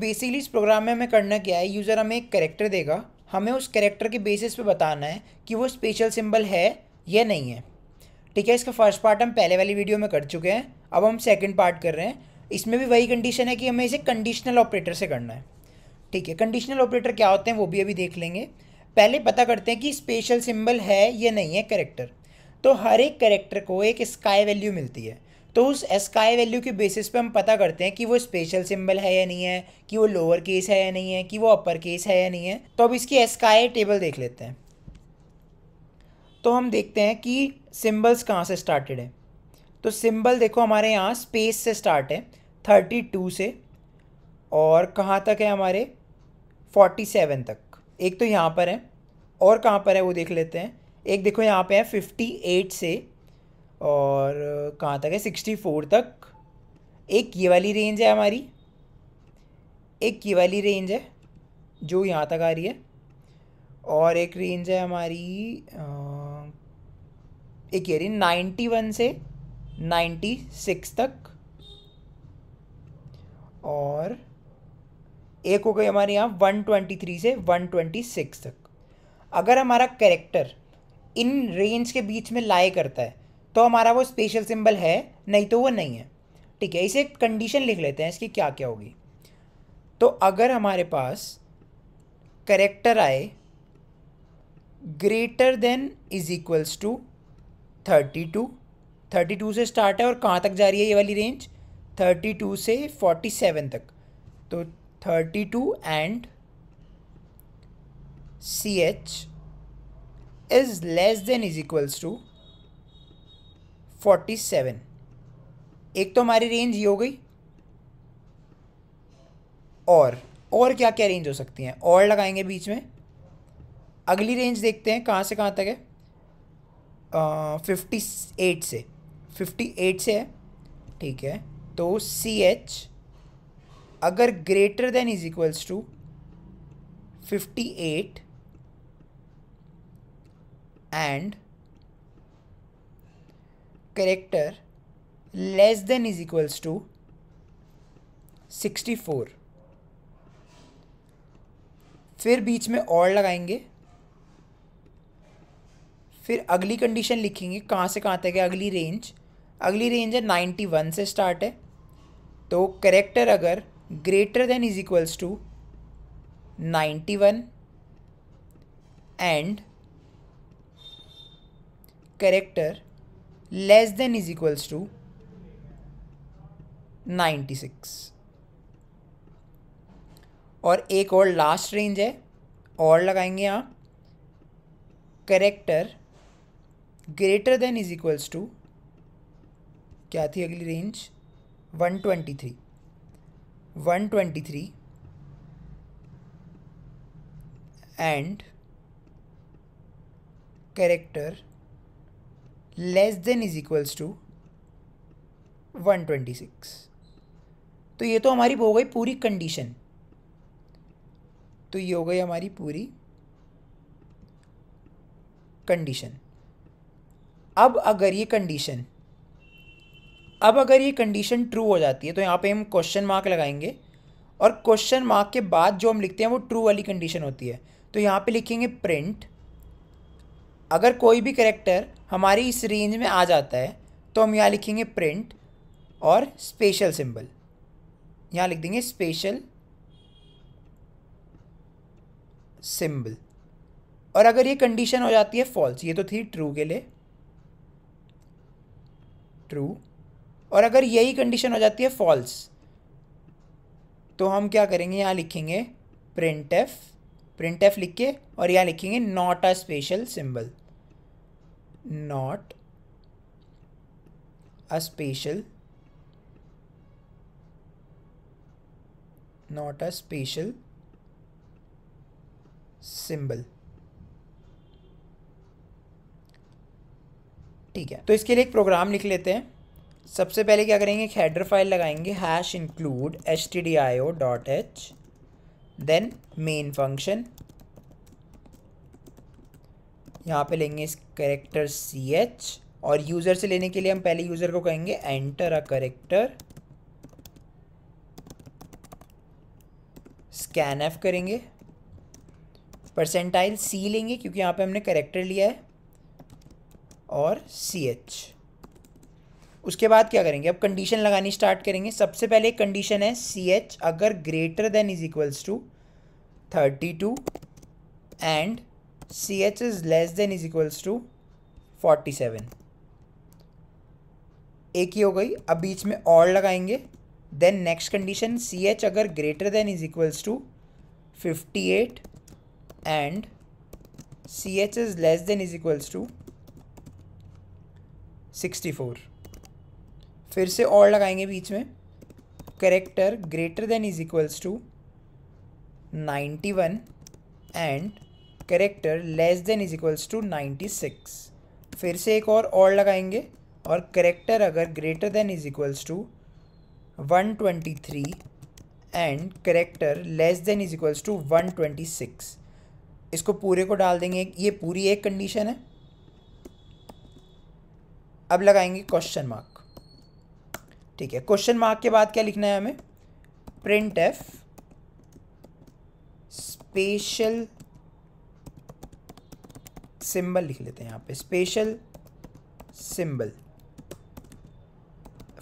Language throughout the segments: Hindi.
बेसिकली इस प्रोग्राम में हमें करना क्या है यूज़र हमें एक करेक्टर देगा हमें उस करेक्टर के बेसिस पे बताना है कि वो स्पेशल सिंबल है या नहीं है ठीक है इसका फर्स्ट पार्ट हम पहले वाली वीडियो में कर चुके हैं अब हम सेकेंड पार्ट कर रहे हैं इसमें भी वही कंडीशन है कि हमें इसे कंडीशनल ऑपरेटर से करना है ठीक है कंडीशनल ऑपरेटर क्या होते हैं वो भी अभी देख लेंगे पहले पता करते हैं कि स्पेशल सिंबल है या नहीं है करेक्टर तो हर एक करेक्टर को एक स्काई वैल्यू मिलती है तो उस एस का आई वैल्यू के बेसिस पे हम पता करते हैं कि वो स्पेशल सिंबल है या नहीं है कि वो लोअर केस है या नहीं है कि वो अपर केस है या नहीं है तो अब इसकी एस का आई टेबल देख लेते हैं तो हम देखते हैं कि सिम्बल्स कहाँ से स्टार्टेड है तो सिंबल देखो हमारे यहाँ स्पेस से स्टार्ट है थर्टी टू से और कहाँ तक है हमारे फोर्टी सेवन तक एक तो यहाँ पर है और कहाँ पर है वो देख लेते हैं एक देखो यहाँ पे है फिफ्टी एट से और कहाँ तक है सिक्सटी फोर तक एक ये वाली रेंज है हमारी एक ये वाली रेंज है जो यहाँ तक आ रही है और एक रेंज है हमारी एक ये रही नाइन्टी वन से नाइन्टी सिक्स तक और एक हो गई हमारे यहाँ वन ट्वेंटी थ्री से वन ट्वेंटी सिक्स तक अगर हमारा करेक्टर इन रेंज के बीच में लाए करता है तो हमारा वो स्पेशल सिंबल है नहीं तो वो नहीं है ठीक है इसे कंडीशन लिख लेते हैं इसकी क्या क्या होगी तो अगर हमारे पास करेक्टर आए greater than is equals to thirty two thirty two से स्टार्ट है और कहाँ तक जा रही है ये वाली रेंज थर्टी टू से फोर्टी सेवन तक तो thirty two and C H is less than is equals to forty seven एक तो हमारी रेंज ये हो गई और और क्या क्या रेंज हो सकती हैं और लगाएंगे बीच में अगली रेंज देखते हैं कहाँ से कहाँ तक है फिफ्टी एट से फिफ्टी एट से है ठीक है तो सी एच अगर greater than is equals to fifty eight and character less than is equals to 64 फिर बीच में और लगाएंगे फिर अगली कंडीशन लिखेंगे कहाँ से कहाँ तक है अगली रेंज अगली रेंज है नाइन्टी वन से स्टार्ट है तो करेक्टर अगर greater than is equals to ninety one and character less than is equals to 96 और एक और लास्ट रेंज है और लगाएंगे यहाँ character greater than is equals to क्या थी अगली range 123 123 and character less than is equals to 126 तो ये तो हमारी हो गई पूरी कंडीशन तो ये हो गई हमारी पूरी कंडीशन अब अगर ये कंडीशन अब अगर ये कंडीशन ट्रू हो जाती है तो यहाँ पे हम क्वेश्चन मार्क लगाएंगे और क्वेश्चन मार्क के बाद जो हम लिखते हैं वो ट्रू वाली कंडीशन होती है तो यहाँ पे लिखेंगे प्रिंट अगर कोई भी करेक्टर हमारी इस रेंज में आ जाता है तो हम यहाँ लिखेंगे प्रिंट और स्पेशल सिंबल यहाँ लिख देंगे स्पेशल सिंबल और अगर ये कंडीशन हो जाती है फॉल्स ये तो थी ट्रू के लिए ट्रू और अगर यही कंडीशन हो जाती है फॉल्स तो हम क्या करेंगे यहाँ लिखेंगे प्रिंट एफ प्रिंट एफ लिख के और यहाँ लिखेंगे not a special symbol not a special not a special symbol ठीक है तो इसके लिए एक प्रोग्राम लिख लेते हैं सबसे पहले क्या करेंगे एक हेडर फाइल लगाएंगे hash include H T D I O dot H then main function यहाँ पे लेंगे इस करेक्टर सी एच और यूज़र से लेने के लिए हम पहले यूज़र को कहेंगे enter a character scan F करेंगे परसेंटाइल सी लेंगे क्योंकि यहाँ पे हमने करेक्टर लिया है और सी एच उसके बाद क्या करेंगे अब कंडीशन लगानी स्टार्ट करेंगे सबसे पहले एक कंडीशन है सी एच अगर greater than is equals to thirty two and C H is less than is equals to forty seven एक ही हो गई अब बीच में और लगाएंगे then next condition C H अगर greater than is equals to fifty eight and C H is less than is equals to sixty four फिर से और लगाएंगे बीच में character greater than is equals to ninety one and character less than is equals to ninety six फिर से एक और और लगाएंगे और करेक्टर अगर greater than is equals to one twenty three and character less than is equals to one twenty six इसको पूरे को डाल देंगे ये पूरी एक कंडीशन है अब लगाएंगे क्वेश्चन मार्क ठीक है क्वेश्चन मार्क के बाद क्या लिखना है हमें प्रिंट एफ स्पेशल सिंबल लिख लेते हैं यहाँ पे स्पेशल सिंबल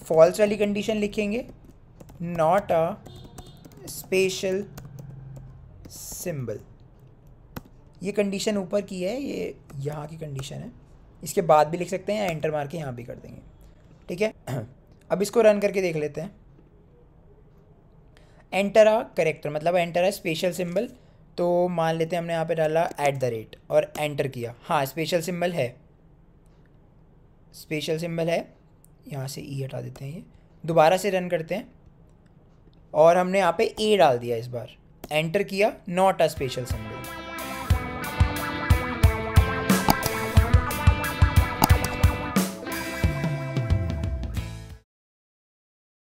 फॉल्स वाली कंडीशन लिखेंगे नॉट अ स्पेशल सिंबल ये कंडीशन ऊपर की है ये यहाँ की कंडीशन है इसके बाद भी लिख सकते हैं या एंटर मार के यहाँ भी कर देंगे ठीक है अब इसको रन करके देख लेते हैं एंटर आ करेक्टर मतलब एंटर आ स्पेशल सिंबल तो मान लेते हैं हमने यहाँ पे डाला एट द रेट और एंटर किया हाँ स्पेशल सिंबल है स्पेशल सिंबल है यहाँ से ई e हटा देते हैं ये दोबारा से रन करते हैं और हमने यहाँ पे ए डाल दिया इस बार एंटर किया नॉट अ स्पेशल सिंबल